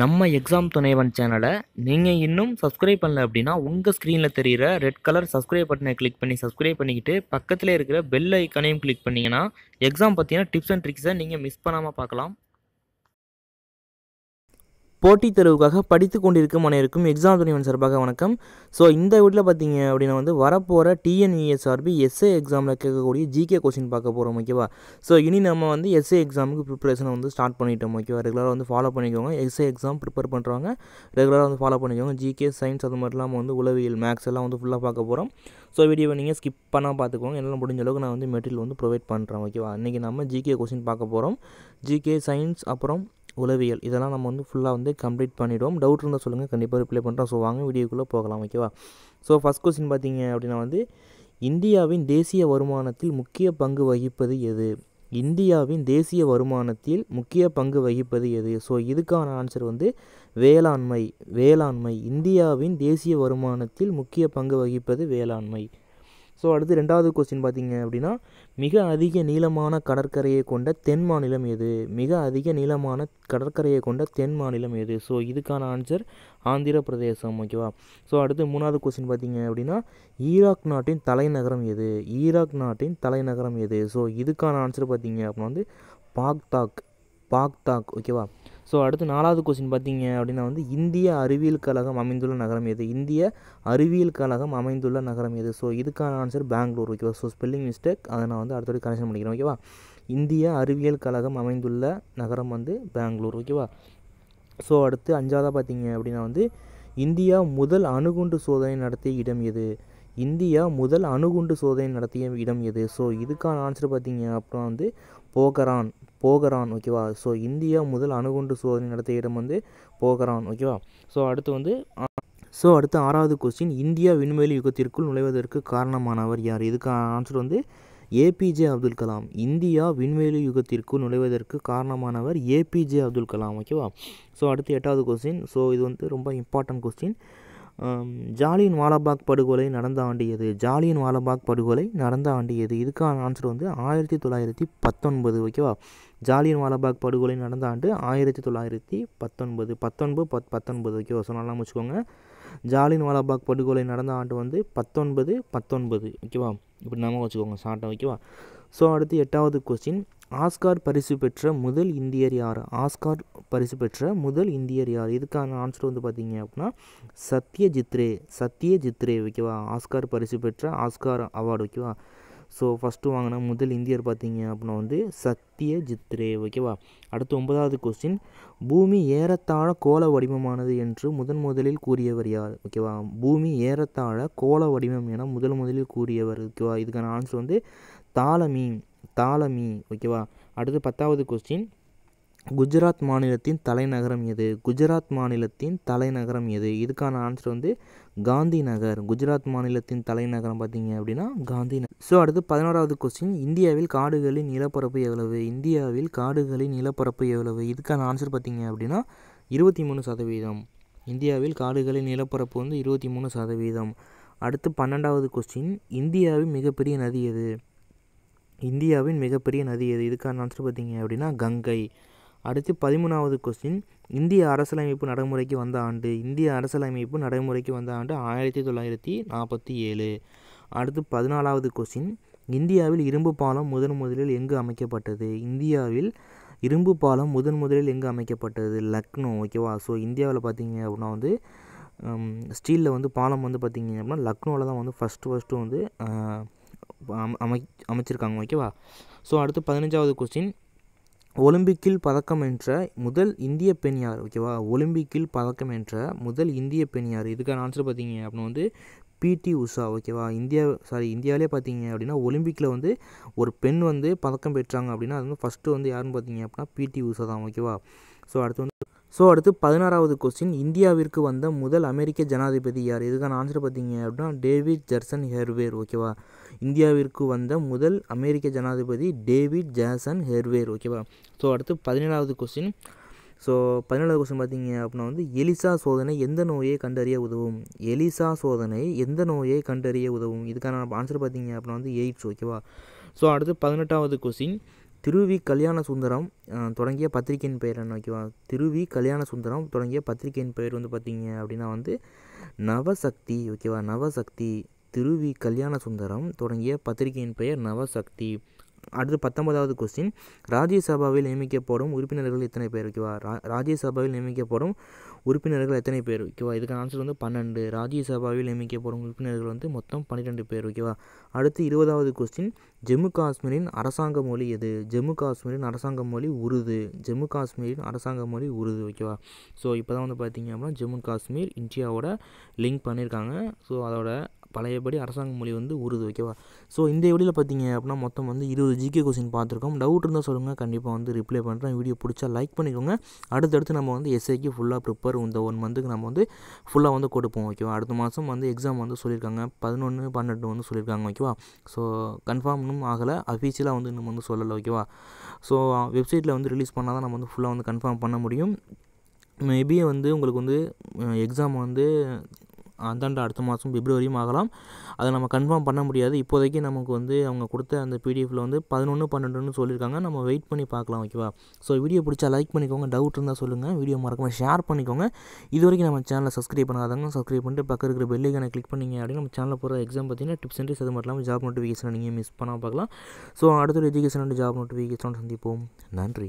நம்ம எக்ஸாம் துணைவன் சேனலை நீங்கள் இன்னும் சப்ஸ்கிரைப் பண்ணல அப்படின்னா உங்கள் ஸ்க்ரீனில் தெரிகிற ரெட் கலர் சப்ஸ்கிரைப் பட்டனை கிளிக் பண்ணி சப்ஸ்கிரைப் பண்ணிக்கிட்டு பக்கத்தில் இருக்கிற பெல் ஐக்கானையும் கிளிக் பண்ணிங்கன்னா எக்ஸாம் பார்த்தீங்கன்னா டிப்ஸ் அண்ட் ட்ரிக்ஸை நீங்கள் மிஸ் பண்ணாமல் பார்க்கலாம் போட்டித் தேர்வுக்காக படித்து கொண்டிருக்கும் அனைவருக்கும் எக்ஸாம் துணிவன் சார்பாக வணக்கம் ஸோ இந்த வீட்டில் பார்த்தீங்க அப்படின்னா வந்து வரப்போகிற டிஎன்இஎஸ்ஆர்பி e எஸ்ஏ எக்ஸாமில் கேட்கக்கூடிய ஜிகே கொஸ்டின் பார்க்க போகிறோம் ஓகேவா ஸோ இனி நம்ம வந்து எஸ்ஏ எக்ஸாமுக்கு ப்ரிப்பரேஷனை வந்து ஸ்டார்ட் பண்ணிட்டோம் ஓகேவா ரெகுலராக வந்து ஃபாலோ பண்ணிக்கோங்க எஸ்ஏ எக்ஸாம் ப்ரிப்பேர் பண்ணுறவங்க ரெகுலராக வந்து ஃபாலோ பண்ணிக்கோங்க ஜிகே சயின்ஸ் அது மாதிரிலாம் வந்து உளவியல் மேக்ஸ் எல்லாம் வந்து ஃபுல்லாக பார்க்க போகிறோம் ஸோ வீடியோவை நீங்கள் ஸ்கிப் பண்ணால் பார்த்துக்கோங்க என்னால் முடிஞ்ச அளவுக்கு நான் வந்து மெட்டீரியல் வந்து ப்ரொவைட் பண்ணுறேன் ஓகேவா இன்றைக்கி நம்ம ஜிகே கொஸ்டின் பார்க்க போகிறோம் ஜிகே சயின்ஸ் அப்புறம் உளவியல் இதெல்லாம் நம்ம வந்து ஃபுல்லாக வந்து கம்ப்ளீட் பண்ணிவிடுவோம் டவுட் இருந்தால் சொல்லுங்கள் கண்டிப்பாக ரிப்ளை பண்ணுறோம் ஸோ வாங்க வீடியோக்குள்ளே போகலாம் ஓகேவா ஸோ ஃபஸ்ட் கொஸ்டின் பார்த்தீங்க அப்படின்னா வந்து இந்தியாவின் தேசிய வருமானத்தில் முக்கிய பங்கு வகிப்பது எது இந்தியாவின் தேசிய வருமானத்தில் முக்கிய பங்கு வகிப்பது எது ஸோ இதுக்கான ஆன்சர் வந்து வேளாண்மை வேளாண்மை இந்தியாவின் தேசிய வருமானத்தில் முக்கிய பங்கு வகிப்பது வேளாண்மை ஸோ அடுத்து ரெண்டாவது கொஸ்டின் பார்த்தீங்க அப்படின்னா மிக அதிக நீளமான கடற்கரையை கொண்ட தென் மாநிலம் எது மிக அதிக நீளமான கடற்கரையை கொண்ட தென் மாநிலம் எது ஸோ இதுக்கான ஆன்சர் ஆந்திர பிரதேசம் ஓகேவா ஸோ அடுத்து மூணாவது கொஸ்டின் பார்த்தீங்க அப்படின்னா ஈராக் நாட்டின் தலைநகரம் எது ஈராக் நாட்டின் தலைநகரம் எது ஸோ இதுக்கான ஆன்சர் பார்த்தீங்க அப்படின்னா வந்து பாக்தாக் பாக்தாக் ஓகேவா ஸோ அடுத்து நாலாவது கொஸ்டின் பார்த்தீங்க அப்படின்னா வந்து இந்திய அறிவியல் கழகம் அமைந்துள்ள நகரம் எது இந்திய அறிவியல் கழகம் அமைந்துள்ள நகரம் எது ஸோ இதுக்கான ஆன்சர் பெங்களூர் ஓகேவா ஸோ ஸ்பெல்லிங் மிஸ்டேக் அதை நான் வந்து அடுத்தபடி கனெக்ஷன் பண்ணிக்கிறேன் ஓகேவா இந்திய அறிவியல் கழகம் அமைந்துள்ள நகரம் வந்து பெங்களூர் ஓகேவா ஸோ அடுத்து அஞ்சாவதாக பார்த்தீங்க அப்படின்னா வந்து இந்தியா முதல் அணுகுண்டு சோதனை நடத்திய இடம் எது இந்தியா முதல் அணுகுண்டு சோதனை நடத்திய இடம் எது ஸோ இதுக்கான ஆன்சர் பார்த்தீங்க அப்புறம் வந்து போகரான் போகரான் ஓகேவா ஸோ இந்தியா முதல் அணுகுண்டு சோதனை நடத்திய இடம் வந்து போகரான் ஓகேவா ஸோ அடுத்து வந்து ஸோ அடுத்து ஆறாவது கொஸ்டின் இந்தியா விண்வெளி யுகத்திற்குள் நுழைவதற்கு காரணமானவர் யார் இதுக்கான ஆன்சர் வந்து ஏபிஜே அப்துல் கலாம் இந்தியா விண்வெளி யுகத்திற்குள் நுழைவதற்கு காரணமானவர் ஏபிஜே அப்துல் கலாம் ஓகேவா ஸோ அடுத்து எட்டாவது கொஸ்டின் ஸோ இது வந்து ரொம்ப இம்பார்ட்டன்ட் கொஸ்டின் ஜாலியின் வாலாபாக் படுகொலை நடந்த ஆண்டியது ஜாலியின் ஜாலியன் வாலாபாக் படுகொலை நடந்த ஆண்டியது இதுக்கான ஆன்சர் வந்து ஆயிரத்தி தொள்ளாயிரத்தி பத்தொன்பது ஓகேவா ஜாலியன் வாலாபாக் படுகொலை நடந்த ஆண்டு ஆயிரத்தி தொள்ளாயிரத்தி பத்தொன்பது பத்தொன்பது பத் பத்தொன்பது ஓகேவா சொன்னாலாம் வச்சுக்கோங்க ஜாலியன் வாலாபாக் படுகொலை நடந்த ஆண்டு வந்து பத்தொன்பது பத்தொன்பது ஓகேவா இப்படி நம்ம வச்சுக்கோங்க சாட்டை ஓகேவா ஸோ அடுத்து எட்டாவது கொஸ்டின் ஆஸ்கார் பரிசு பெற்ற முதல் இந்தியர் யார் ஆஸ்கார் பரிசு பெற்ற முதல் இந்தியர் யார் இதுக்கான ஆன்சர் வந்து பார்த்தீங்க அப்படின்னா சத்யஜித்ரே சத்யஜித்ரே ஓகேவா ஆஸ்கார் பரிசு பெற்ற ஆஸ்கார் அவார்டு ஓகேவா ஸோ ஃபஸ்ட்டு வாங்கின முதல் இந்தியர் பார்த்தீங்க அப்படின்னா வந்து சத்யஜித்ரே ஓகேவா அடுத்து ஒன்பதாவது கொஸ்டின் பூமி ஏறத்தாழ கோல வடிவமானது என்று முதன் முதலில் கூறியவர் யார் ஓகேவா பூமி ஏறத்தாழ கோல வடிவம் என முதல் முதலில் கூறியவர் ஓகேவா இதுக்கான ஆன்சர் வந்து தாலமீன் தாலமி ஓகேவா அடுத்து பத்தாவது கொஸ்டின் குஜராத் மாநிலத்தின் தலைநகரம் எது குஜராத் மாநிலத்தின் தலைநகரம் எது இதுக்கான ஆன்சர் வந்து காந்தி நகர் குஜராத் மாநிலத்தின் தலைநகரம் பார்த்தீங்க அப்படின்னா காந்தி நகர் ஸோ அடுத்து பதினோராவது கொஸ்டின் இந்தியாவில் காடுகளின் நிலப்பரப்பு எவ்வளவு இந்தியாவில் காடுகளின் நிலப்பரப்பு எவ்வளவு இதுக்கான ஆன்சர் பார்த்தீங்க அப்படின்னா இருபத்தி மூணு சதவீதம் இந்தியாவில் காடுகளின் நிலப்பரப்பு வந்து இருபத்தி மூணு சதவீதம் அடுத்து பன்னெண்டாவது கொஸ்டின் இந்தியாவின் மிகப்பெரிய நதி எது இந்தியாவின் மிகப்பெரிய நதி எது இதுக்கான ஆன்சர் பார்த்தீங்க அப்படின்னா கங்கை அடுத்து பதிமூணாவது கொஸ்டின் இந்திய அரசியலமைப்பு நடைமுறைக்கு வந்த ஆண்டு இந்திய அரசியலமைப்பு நடைமுறைக்கு வந்த ஆண்டு ஆயிரத்தி தொள்ளாயிரத்தி நாற்பத்தி ஏழு அடுத்து பதினாலாவது கொஸ்டின் இந்தியாவில் இரும்பு பாலம் முதன் முதலில் எங்கு அமைக்கப்பட்டது இந்தியாவில் இரும்பு பாலம் முதன் முதலில் எங்கு அமைக்கப்பட்டது லக்னோ ஓகேவா ஸோ இந்தியாவில் பார்த்தீங்க அப்படின்னா வந்து ஸ்டீலில் வந்து பாலம் வந்து பார்த்தீங்க அப்படின்னா லக்னோவில் தான் வந்து ஃபஸ்ட்டு ஃபஸ்ட்டு வந்து அமை அமைச்சிருக்காங்க ஓகேவா ஸோ அடுத்து பதினஞ்சாவது கொஸ்டின் ஒலிம்பிக்கில் பதக்கம் என்ற முதல் இந்திய பெண் யார் ஓகேவா ஒலிம்பிக்கில் பதக்கம் என்ற முதல் இந்திய பெண் யார் இதுக்கான ஆன்சர் பார்த்தீங்க அப்படின்னா வந்து பிடி உஷா ஓகேவா இந்தியா சாரி இந்தியாவிலே பார்த்தீங்க அப்படின்னா ஒலிம்பிக்கில் வந்து ஒரு பெண் வந்து பதக்கம் பெற்றாங்க அப்படின்னா அது வந்து ஃபஸ்ட்டு வந்து யாருன்னு பார்த்தீங்க அப்படின்னா பிடி உஷா தான் ஓகேவா ஸோ அடுத்து வந்து ஸோ அடுத்து பதினாறாவது கொஸ்டின் இந்தியாவிற்கு வந்த முதல் அமெரிக்க ஜனாதிபதி யார் இதுக்கான ஆன்சர் பார்த்தீங்க அப்படின்னா டேவிட் ஜர்சன் ஹெர்வேர் ஓகேவா இந்தியாவிற்கு வந்த முதல் அமெரிக்க ஜனாதிபதி டேவிட் ஜேசன் ஹெர்வேர் ஓகேவா ஸோ அடுத்து பதினேழாவது கொஸ்டின் ஸோ பதினேழாவது கொஸ்டின் பார்த்தீங்க அப்படின்னா வந்து எலிசா சோதனை எந்த நோயை கண்டறிய உதவும் எலிசா சோதனை எந்த நோயை கண்டறிய உதவும் இதுக்கான ஆன்சர் பார்த்தீங்க அப்படின்னா வந்து எயிட்ஸ் ஓகேவா ஸோ அடுத்து பதினெட்டாவது கொஸ்டின் திருவி கல்யாண சுந்தரம் தொடங்கிய பத்திரிகையின் பெயர் என்ன ஓகேவா திருவி கல்யாண சுந்தரம் தொடங்கிய பத்திரிகையின் பெயர் வந்து பார்த்திங்க அப்படின்னா வந்து நவசக்தி ஓகேவா நவசக்தி திருவி கல்யாண சுந்தரம் தொடங்கிய பத்திரிகையின் பெயர் நவசக்தி அடுத்து பத்தொன்பதாவது கொஸ்டின் ராஜ்யசபாவில் நியமிக்கப்படும் உறுப்பினர்கள் எத்தனை பேர் வைக்குவா ராஜ்யசபாவில் நியமிக்கப்படும் உறுப்பினர்கள் எத்தனை பேர் வைக்குவா இதுக்கான ஆன்சர் வந்து பன்னெண்டு ராஜ்யசபாவில் நியமிக்கப்படும் உறுப்பினர்கள் வந்து மொத்தம் பன்னிரெண்டு பேர் ஓகேவா அடுத்து இருபதாவது கொஸ்டின் ஜம்மு காஷ்மீரின் அரசாங்க மொழி எது ஜம்மு காஷ்மீரின் அரசாங்க மொழி உருது ஜம்மு காஷ்மீரின் அரசாங்க மொழி உருது ஓகேவா ஸோ இப்போ தான் வந்து பார்த்தீங்க அப்படின்னா ஜம்மு காஷ்மீர் இந்தியாவோட லிங்க் பண்ணியிருக்காங்க ஸோ அதோட பழையபடி அரசாங்க மொழி வந்து உருது ஓகேவா ஸோ இந்த வழியில் பார்த்தீங்க அப்படின்னா மொத்தம் வந்து இருபது ஜிகே கொஸ்டின் பார்த்துருக்கோம் டவுட் இருந்தால் சொல்லுங்கள் கண்டிப்பாக வந்து ரிப்ளை பண்ணுறேன் வீடியோ பிடிச்சா லைக் பண்ணிக்கோங்க அடுத்தடுத்து நம்ம வந்து எஸ்ஐக்கு ஃபுல்லாக ப்ரிப்பேர் இந்த ஒன் மந்த்துக்கு நம்ம வந்து ஃபுல்லாக வந்து கொடுப்போம் ஓகேவா அடுத்த மாதம் வந்து எக்ஸாம் வந்து சொல்லியிருக்காங்க பதினொன்று பன்னெண்டு வந்து சொல்லியிருக்காங்க ஓகேவா ஸோ கன்ஃபார்ம் இன்னும் ஆகலை அஃபீஷியலாக வந்து இன்னும் வந்து சொல்லலை ஓகேவா ஸோ வெப்சைட்டில் வந்து ரிலீஸ் பண்ணால் தான் நம்ம வந்து ஃபுல்லாக வந்து கன்ஃபார்ம் பண்ண முடியும் மேபி வந்து உங்களுக்கு வந்து எக்ஸாம் வந்து அந்தாண்டு அடுத்த மாதம் பிப்ரவரியும் ஆகலாம் அதை நம்ம கன்ஃபார்ம் பண்ண முடியாது இப்போதைக்கு நமக்கு வந்து அவங்க கொடுத்த அந்த பிடிஎஃப்பில் வந்து பதினொன்று பன்னெண்டுன்னு சொல்லியிருக்காங்க நம்ம வெயிட் பண்ணி பார்க்கலாம் ஓகேவா ஸோ வீடியோ பிடிச்சா லைக் பண்ணிக்கோங்க டவுட் இருந்தால் சொல்லுங்கள் வீடியோ மறக்காமல் ஷேர் பண்ணிக்கோங்க இது வரைக்கும் நம்ம சேனலை சப்ஸ்கிரைப் பண்ணாதாங்க சப்ஸ்கிரைப் பண்ணிட்டு பக்கம் இருக்கிற பெல்லைக்கான கிளிக் பண்ணிங்க அப்படின்னு நம்ம சேனலில் போகிற எக்ஸாம் பார்த்தீங்கன்னா டிப்ஸ் அண்ட் அது மட்டும் இல்லாமல் ஜாப் நோட்டிஃபிகேஷனை நீங்கள் மிஸ் பண்ணால் பார்க்கலாம் ஸோ அடுத்த எஜுகேஷன் ஜாப் நோட்டிஃபிகேஷன் சந்திப்போம் நன்றி